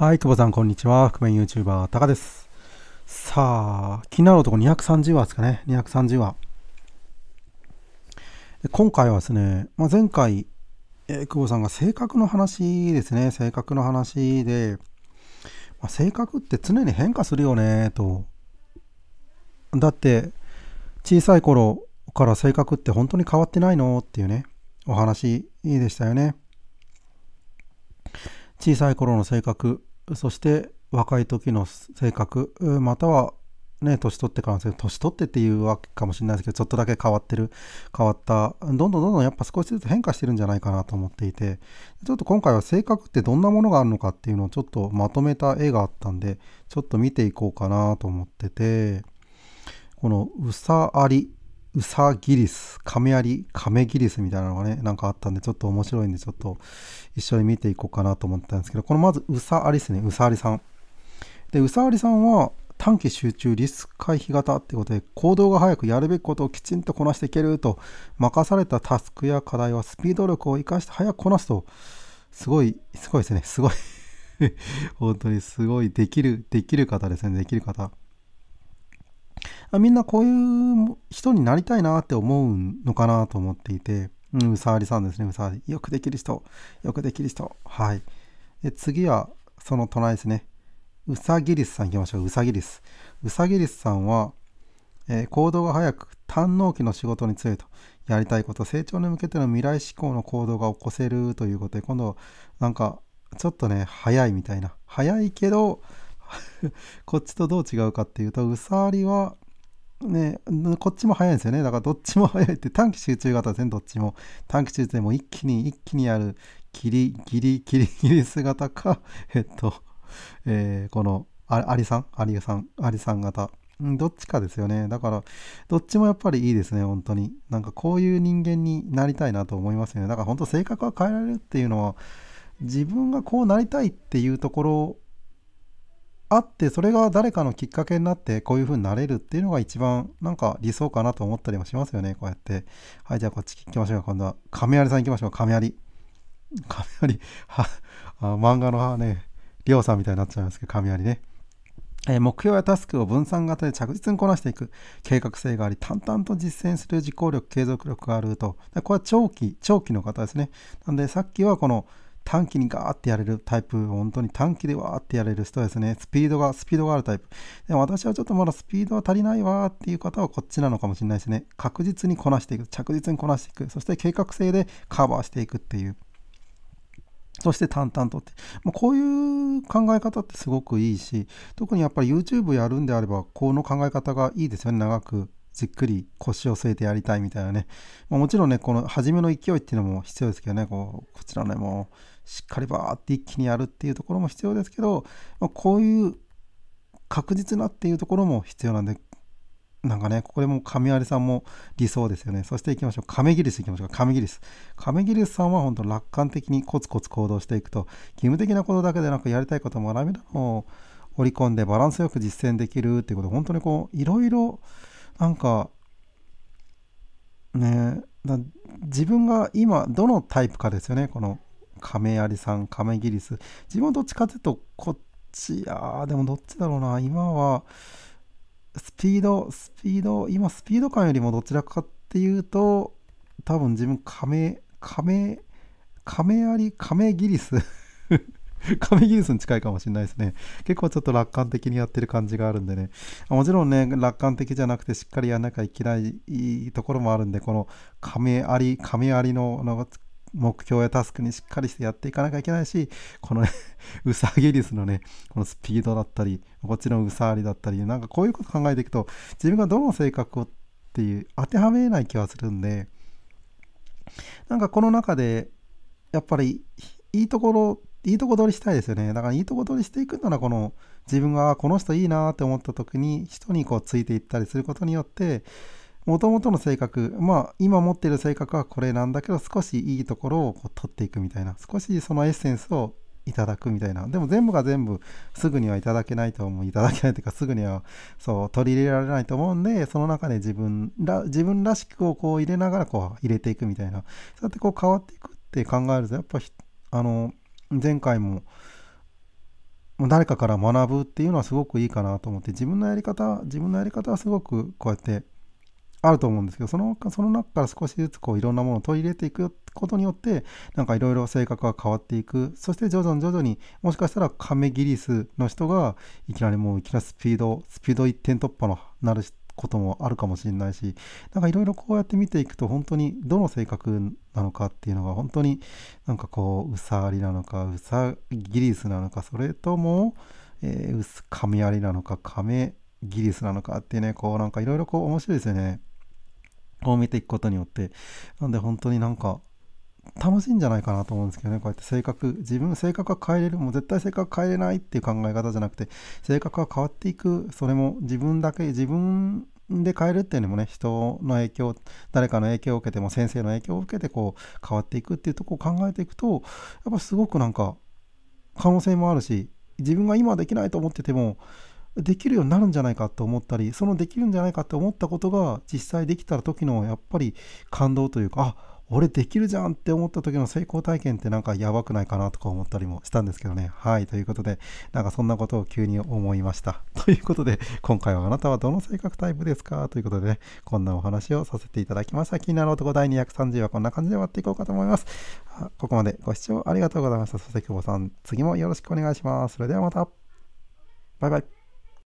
はい、久保さん、こんにちは。覆面 YouTuber、タカです。さあ、気になるとこ230話ですかね。230話。今回はですね、まあ、前回、えー、久保さんが性格の話ですね。性格の話で、まあ、性格って常に変化するよね、と。だって、小さい頃から性格って本当に変わってないのっていうね、お話でしたよね。小さい頃の性格そして若い時の性格またはね、年取ってから年取ってっていうわけかもしれないですけどちょっとだけ変わってる変わったどんどんどんどんやっぱ少しずつ変化してるんじゃないかなと思っていてちょっと今回は性格ってどんなものがあるのかっていうのをちょっとまとめた絵があったんでちょっと見ていこうかなと思っててこの「うさあり」うさギリス、亀有、亀ギリスみたいなのがね、なんかあったんで、ちょっと面白いんで、ちょっと一緒に見ていこうかなと思ったんですけど、このまず、うさありですね、うさありさん。で、うさありさんは、短期集中リスク回避型ってことで行動が早くやるべきことをきちんとこなしていけると任されたタスクや課題はスピード力を生かして早くこなすとすごいすごいですねすごい 本当にすごいできるできる方ですねできる方あみんなこういう人になりたいなって思うのかなと思っていて、うん、うさわりさんですね、うさわり。よくできる人、よくできる人。はい。で次は、その隣ですね。うさぎりすさん行きましょう。うさぎりす。うさぎりすさんは、えー、行動が早く、堪能期の仕事に強いと。やりたいこと、成長に向けての未来志向の行動が起こせるということで、今度、なんか、ちょっとね、早いみたいな。早いけど、こっちとどう違うかっていうと、うさわりは、ね、こっちも早いんですよね。だからどっちも早いって短期集中型ですね、どっちも。短期集中でも一気に一気にやる、ギリギリギリギリ姿か、えっと、えー、このアリさん、アリさん、アリさん型。どっちかですよね。だから、どっちもやっぱりいいですね、本当に。なんかこういう人間になりたいなと思いますよね。だから本当性格は変えられるっていうのは、自分がこうなりたいっていうところあってそれが誰かのきっかけになってこういう風になれるっていうのが一番なんか理想かなと思ったりもしますよねこうやってはいじゃあこっち行きましょう今度は亀有さん行きましょう亀有 亀有は 漫画のねりょうさんみたいになっちゃいますけど亀有ねえ目標やタスクを分散型で着実にこなしていく計画性があり淡々と実践する実行力継続力があるとこれは長期長期の方ですねなんでさっきはこの短期にガーってやれるタイプ、本当に短期でわーってやれる人ですね。スピードが、スピードがあるタイプ。でも私はちょっとまだスピードは足りないわーっていう方はこっちなのかもしれないですね。確実にこなしていく、着実にこなしていく、そして計画性でカバーしていくっていう。そして淡々とって。まあ、こういう考え方ってすごくいいし、特にやっぱり YouTube やるんであれば、この考え方がいいですよね、長く。じっくり腰を据えてやりたいみたいなね、まあ、もちろんねこの初めの勢いっていうのも必要ですけどねこうこちらねもうしっかりバーって一気にやるっていうところも必要ですけど、まあ、こういう確実なっていうところも必要なんでなんかね、ここでもう神さんも理想ですよね。そしていきましょう。亀ギリスいきましょう。亀ギリス。亀ギリスさんは本当楽観的にコツコツ行動していくと、義務的なことだけでなくやりたいことも学びの織り込んでバランスよく実践できるっていうこと、本当にこう、いろいろなんかねだ自分が今どのタイプかですよねこの亀有さん亀ギリス自分はどっちかというとこっちあでもどっちだろうな今はスピードスピード今スピード感よりもどちらかっていうと多分自分亀亀亀有亀ギリスメ ギウスに近いかもしれないですね。結構ちょっと楽観的にやってる感じがあるんでね。もちろんね、楽観的じゃなくてしっかりやらなきゃいけないところもあるんで、この亀あり、亀ありの、の目標やタスクにしっかりしてやっていかなきゃいけないし、このね、ウ サギリスのね、このスピードだったり、こっちのウサーリだったり、なんかこういうこと考えていくと、自分がどの性格をっていう当てはめない気はするんで、なんかこの中で、やっぱりいいところいいとこ取りしたいですよね。だからいいとこ取りしていくなら、この自分がこの人いいなって思った時に人にこうついていったりすることによって、もともとの性格、まあ今持ってる性格はこれなんだけど、少しいいところをこう取っていくみたいな、少しそのエッセンスをいただくみたいな。でも全部が全部すぐにはいただけないと思う。いただけないというかすぐにはそう取り入れられないと思うんで、その中で自分ら、自分らしくをこう入れながらこう入れていくみたいな。そうやってこう変わっていくって考えると、やっぱあの、前回も誰かから学ぶっていうのはすごくいいかなと思って自分のやり方自分のやり方はすごくこうやってあると思うんですけどそのその中から少しずつこういろんなものを取り入れていくことによってなんかいろいろ性格が変わっていくそして徐々に徐々にもしかしたらカメギリスの人がいきなりもういきなりスピードスピード一点突破のなることもあるかもしれないしなんかいろいろこうやって見ていくと本当にどの性格なのかっていうのが本当になんかこううさありなのかうさギリスなのかそれとも、えー、カメありなのかカメギリスなのかっていうねこうなんかいろいろこう面白いですよね。う見ていくことによってなんで本当になんか楽しいんじゃないかなと思うんですけどねこうやって性格自分性格は変えれるもう絶対性格変えれないっていう考え方じゃなくて性格は変わっていくそれも自分だけ自分で変えるっていうのもね人の影響誰かの影響を受けても先生の影響を受けてこう変わっていくっていうとこを考えていくとやっぱすごくなんか可能性もあるし自分が今できないと思っててもできるようになるんじゃないかと思ったりそのできるんじゃないかって思ったことが実際できた時のやっぱり感動というかあ俺できるじゃんって思った時の成功体験ってなんかやばくないかなとか思ったりもしたんですけどね。はい。ということで、なんかそんなことを急に思いました。ということで、今回はあなたはどの性格タイプですかということでね、こんなお話をさせていただきました。気になる男第230はこんな感じで終わっていこうかと思います。ここまでご視聴ありがとうございました。そして久保さん、次もよろしくお願いします。それではまた。バイバイ。